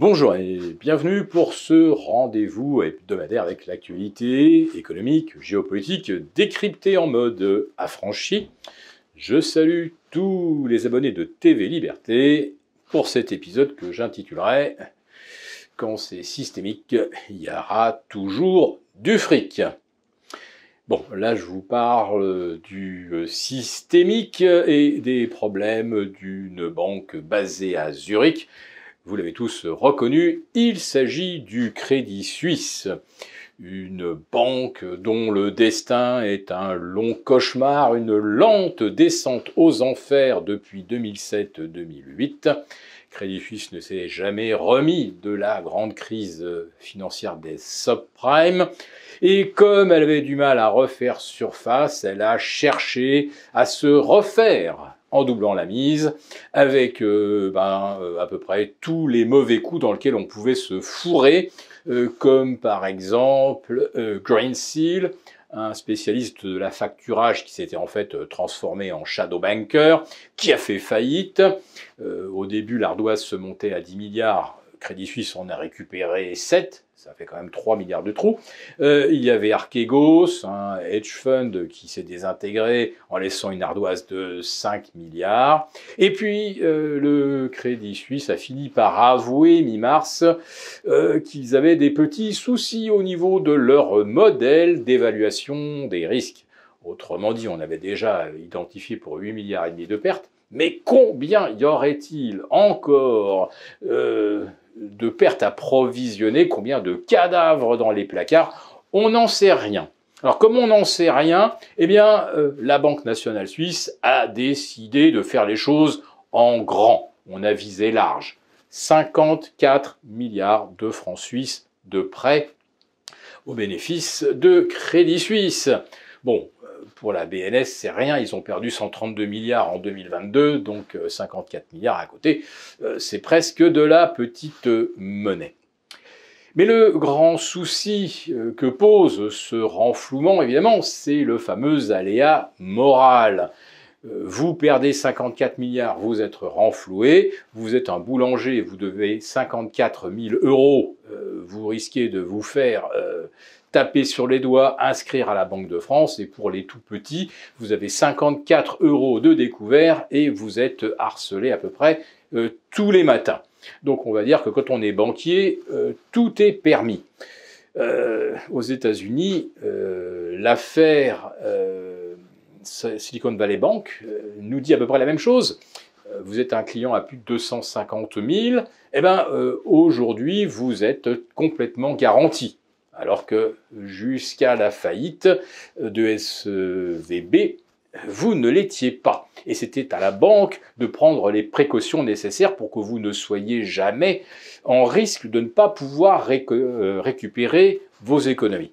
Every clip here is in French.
Bonjour et bienvenue pour ce rendez-vous hebdomadaire avec l'actualité économique, géopolitique, décryptée en mode affranchi. Je salue tous les abonnés de TV Liberté pour cet épisode que j'intitulerai Quand c'est systémique, il y aura toujours du fric. Bon, là je vous parle du systémique et des problèmes d'une banque basée à Zurich vous l'avez tous reconnu, il s'agit du Crédit Suisse, une banque dont le destin est un long cauchemar, une lente descente aux enfers depuis 2007-2008. Crédit Suisse ne s'est jamais remis de la grande crise financière des subprimes. Et comme elle avait du mal à refaire surface, elle a cherché à se refaire en doublant la mise, avec euh, ben, euh, à peu près tous les mauvais coups dans lesquels on pouvait se fourrer, euh, comme par exemple Green Seal, un spécialiste de la facturage qui s'était en fait transformé en shadow banker, qui a fait faillite. au début, l'ardoise se montait à 10 milliards, Crédit Suisse en a récupéré 7, ça fait quand même 3 milliards de trous. Euh, il y avait Archegos, un hedge fund qui s'est désintégré en laissant une ardoise de 5 milliards. Et puis euh, le Crédit Suisse a fini par avouer mi-mars euh, qu'ils avaient des petits soucis au niveau de leur modèle d'évaluation des risques. Autrement dit, on avait déjà identifié pour 8 milliards et demi de pertes. Mais combien y aurait-il encore de pertes à provisionner, combien de cadavres dans les placards, on n'en sait rien. Alors comme on n'en sait rien, eh bien euh, la Banque nationale suisse a décidé de faire les choses en grand. On a visé large. 54 milliards de francs suisses de prêts au bénéfice de Crédit Suisse. Bon, pour la BNS, c'est rien. Ils ont perdu 132 milliards en 2022, donc 54 euh, milliards à côté. Euh, c'est presque de la petite monnaie. Mais le grand souci euh, que pose ce renflouement, évidemment, c'est le fameux aléa moral. Vous perdez 54 milliards, vous êtes renfloué, vous êtes un boulanger, vous devez 54 000 euros, vous risquez de vous faire taper sur les doigts, inscrire à la Banque de France. Et pour les tout petits, vous avez 54 euros de découvert et vous êtes harcelé à peu près euh, tous les matins. Donc on va dire que quand on est banquier, euh, tout est permis. Euh, aux États-Unis, l'affaire Silicon Valley Bank nous dit à peu près la même chose vous êtes un client à plus de 250 000, eh ben, aujourd'hui, vous êtes complètement garanti. Alors que jusqu'à la faillite de SVB, vous ne l'étiez pas. Et c'était à la banque de prendre les précautions nécessaires pour que vous ne soyez jamais en risque de ne pas pouvoir euh, récupérer vos économies.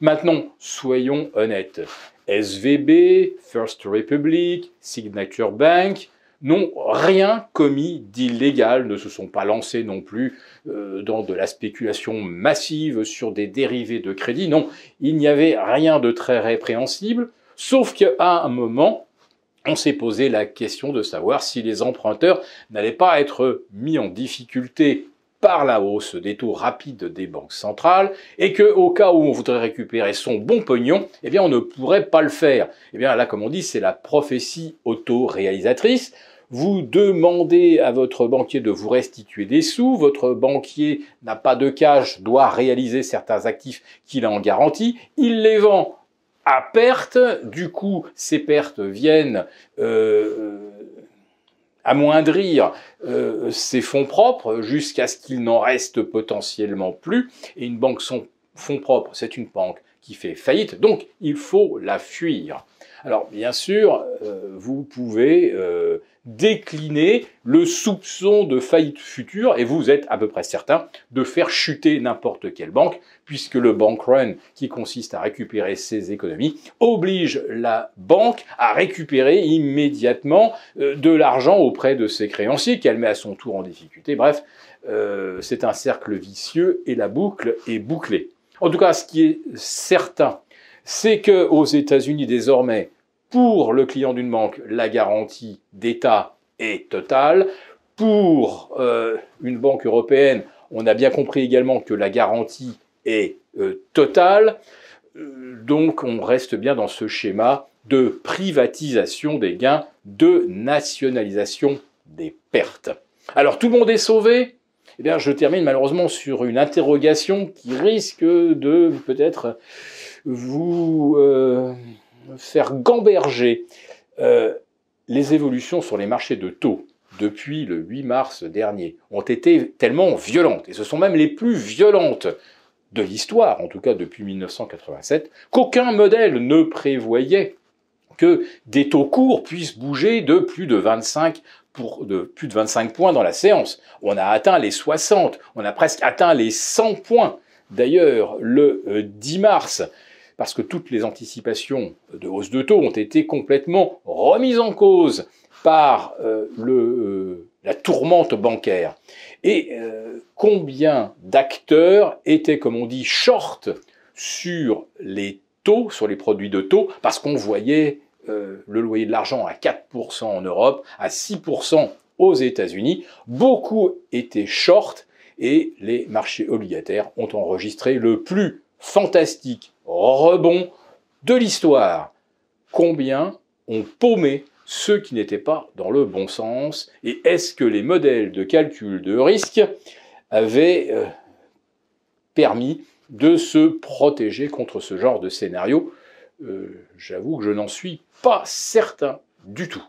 Maintenant, soyons honnêtes. SVB, First Republic, Signature Bank, n'ont rien commis d'illégal, ne se sont pas lancés non plus euh, dans de la spéculation massive sur des dérivés de crédit. Non, il n'y avait rien de très répréhensible, sauf qu'à un moment, on s'est posé la question de savoir si les emprunteurs n'allaient pas être mis en difficulté par la hausse des taux rapides des banques centrales et que au cas où on voudrait récupérer son bon pognon, eh bien on ne pourrait pas le faire. Eh bien là comme on dit, c'est la prophétie autoréalisatrice vous demandez à votre banquier de vous restituer des sous, votre banquier n'a pas de cash, doit réaliser certains actifs qu'il a en garantie, il les vend à perte, du coup ces pertes viennent euh, amoindrir euh, ses fonds propres jusqu'à ce qu'il n'en reste potentiellement plus, et une banque son fonds propres, c'est une banque, qui fait faillite, donc il faut la fuir. Alors bien sûr, euh, vous pouvez euh, décliner le soupçon de faillite future et vous êtes à peu près certain de faire chuter n'importe quelle banque, puisque le bank run, qui consiste à récupérer ses économies, oblige la banque à récupérer immédiatement euh, de l'argent auprès de ses créanciers qu'elle met à son tour en difficulté. Bref, c'est un cercle vicieux et la boucle est bouclée. En tout cas, ce qui est certain, c'est que aux États-Unis désormais, pour le client d'une banque, la garantie d'État est totale. Pour euh, une banque européenne, on a bien compris également que la garantie est euh, totale. Euh, donc, on reste bien dans ce schéma de privatisation des gains, de nationalisation des pertes. Alors, tout le monde est sauvé eh je termine malheureusement sur une interrogation qui risque de peut-être vous euh, faire gamberger euh, les évolutions sur les marchés de taux depuis le 8 mars dernier ont été tellement violentes, et ce sont même les plus violentes de l'histoire, en tout cas depuis 1987, qu'aucun modèle ne prévoyait que des taux courts puissent bouger de plus de 25 de plus de 25 points dans la séance. On a atteint les 60, on a presque atteint les 100 points. D'ailleurs, le 10 euh, mars, parce que toutes les anticipations de hausse de taux ont été complètement remises en cause par euh, le, euh, la tourmente bancaire. Et combien d'acteurs étaient, comme on dit, short sur les taux, sur les produits de taux, parce qu'on voyait euh, le loyer de l'argent à 4% en Europe, à 6% aux États-Unis. Beaucoup étaient short et les marchés obligataires ont enregistré le plus fantastique rebond de l'histoire. Combien ont paumé ceux qui n'étaient pas dans le bon sens Et est-ce que les modèles de calcul de risque avaient euh, permis de se protéger contre ce genre de scénario euh, j'avoue que je n'en suis pas certain du tout.